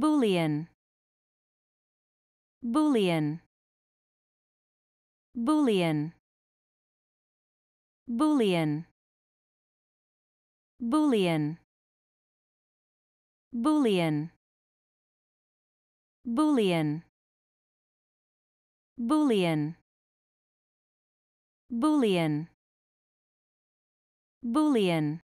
Boolean Boolean Boolean Boolean Boolean Boolean Boolean Boolean Boolean Boolean